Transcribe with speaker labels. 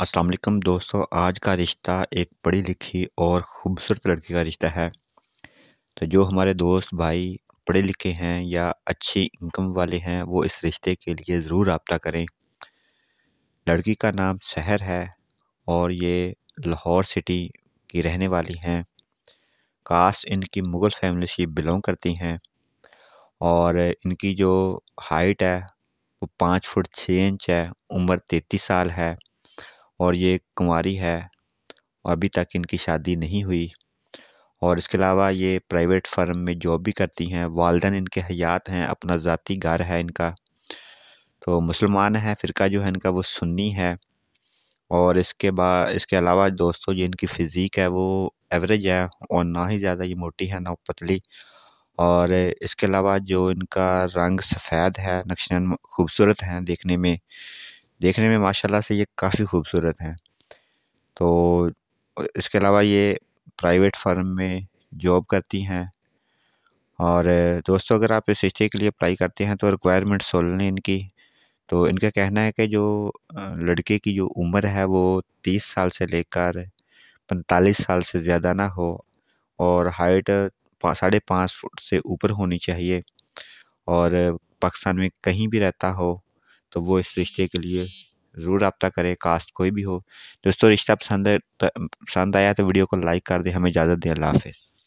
Speaker 1: वालेकुम दोस्तों आज का रिश्ता एक पढ़ी लिखी और ख़ूबसूरत लड़की का रिश्ता है तो जो हमारे दोस्त भाई पढ़े लिखे हैं या अच्छी इनकम वाले हैं वो इस रिश्ते के लिए ज़रूर रबता करें लड़की का नाम शहर है और ये लाहौर सिटी की रहने वाली हैं कास्ट इनकी मुग़ल फैमिली से बिलोंग करती हैं और इनकी जो हाइट है वो पाँच फुट छः इंच है उम्र तैंतीस साल है और ये कुंवारी है अभी तक इनकी शादी नहीं हुई और इसके अलावा ये प्राइवेट फर्म में जॉब भी करती हैं वालदन इनके हयात हैं अपना ज़ाती घर है इनका तो मुसलमान है फ़िरका जो है इनका वो सुन्नी है और इसके बाद इसके अलावा दोस्तों ये इनकी फ़िज़ीक है वो एवरेज है और ना ही ज़्यादा ये मोटी है ना पतली और इसके अलावा जो इनका रंग सफ़ेद है नक्शन खूबसूरत हैं देखने में देखने में माशाल्लाह से ये काफ़ी खूबसूरत हैं तो इसके अलावा ये प्राइवेट फर्म में जॉब करती हैं और दोस्तों अगर आप इस रिश्ते के लिए अप्लाई करते हैं तो रिक्वायरमेंट सोलन इनकी तो इनका कहना है कि जो लड़के की जो उम्र है वो तीस साल से लेकर पैंतालीस साल से ज़्यादा ना हो और हाइट साढ़े पाँच फुट से ऊपर होनी चाहिए और पाकिस्तान में कहीं भी रहता हो तो वो इस रिश्ते के लिए ज़रूर रबता करें कास्ट कोई भी हो दोस्तों रिश्ता पसंद तो, पसंद आया तो वीडियो को लाइक कर दें हमें इजाज़त दें अल्लाह हाफिज़